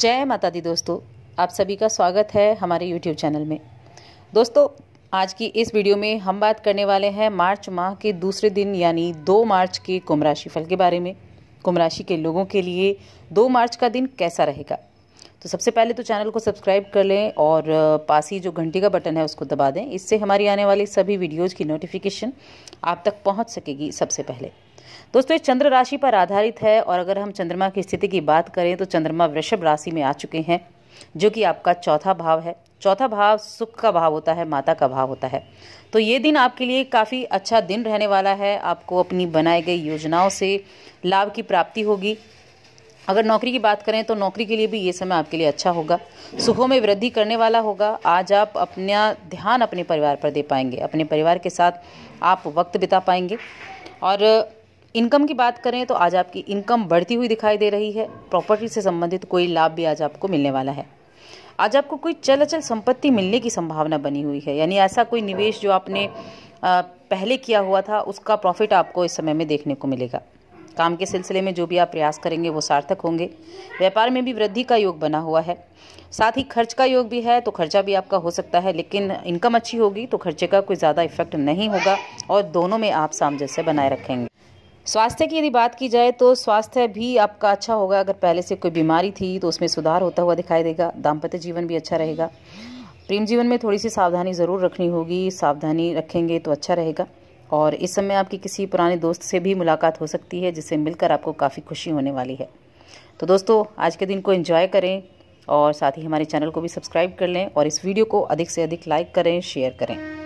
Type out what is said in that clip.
जय माता दी दोस्तों आप सभी का स्वागत है हमारे यूट्यूब चैनल में दोस्तों आज की इस वीडियो में हम बात करने वाले हैं मार्च माह के दूसरे दिन यानी दो मार्च के कुंभ राशि फल के बारे में कुंभ राशि के लोगों के लिए दो मार्च का दिन कैसा रहेगा तो सबसे पहले तो चैनल को सब्सक्राइब कर लें और पास ही जो घंटी का बटन है उसको दबा दें इससे हमारी आने वाली सभी वीडियोज़ की नोटिफिकेशन आप तक पहुँच सकेगी सबसे पहले दोस्तों ये चंद्र राशि पर आधारित है और अगर हम चंद्रमा की स्थिति की बात करें तो चंद्रमा वृषभ राशि में आ चुके हैं जो कि आपका चौथा भाव है चौथा भाव सुख का भाव होता है माता का भाव होता है तो ये दिन आपके लिए काफ़ी अच्छा दिन रहने वाला है आपको अपनी बनाई गई योजनाओं से लाभ की प्राप्ति होगी अगर नौकरी की बात करें तो नौकरी के लिए भी ये समय आपके लिए अच्छा होगा सुखों में वृद्धि करने वाला होगा आज आप अपना ध्यान अपने परिवार पर दे पाएंगे अपने परिवार के साथ आप वक्त बिता पाएंगे और इनकम की बात करें तो आज आपकी इनकम बढ़ती हुई दिखाई दे रही है प्रॉपर्टी से संबंधित कोई लाभ भी आज आपको मिलने वाला है आज आपको कोई चल अचल संपत्ति मिलने की संभावना बनी हुई है यानी ऐसा कोई निवेश जो आपने पहले किया हुआ था उसका प्रॉफिट आपको इस समय में देखने को मिलेगा काम के सिलसिले में जो भी आप प्रयास करेंगे वो सार्थक होंगे व्यापार में भी वृद्धि का योग बना हुआ है साथ ही खर्च का योग भी है तो खर्चा भी आपका हो सकता है लेकिन इनकम अच्छी होगी तो खर्चे का कोई ज़्यादा इफेक्ट नहीं होगा और दोनों में आप सामंजस्य बनाए रखेंगे स्वास्थ्य की यदि बात की जाए तो स्वास्थ्य भी आपका अच्छा होगा अगर पहले से कोई बीमारी थी तो उसमें सुधार होता हुआ दिखाई देगा दाम्पत्य जीवन भी अच्छा रहेगा प्रेम जीवन में थोड़ी सी सावधानी ज़रूर रखनी होगी सावधानी रखेंगे तो अच्छा रहेगा और इस समय आपकी किसी पुराने दोस्त से भी मुलाकात हो सकती है जिससे मिलकर आपको काफ़ी खुशी होने वाली है तो दोस्तों आज के दिन को एंजॉय करें और साथ ही हमारे चैनल को भी सब्सक्राइब कर लें और इस वीडियो को अधिक से अधिक लाइक करें शेयर करें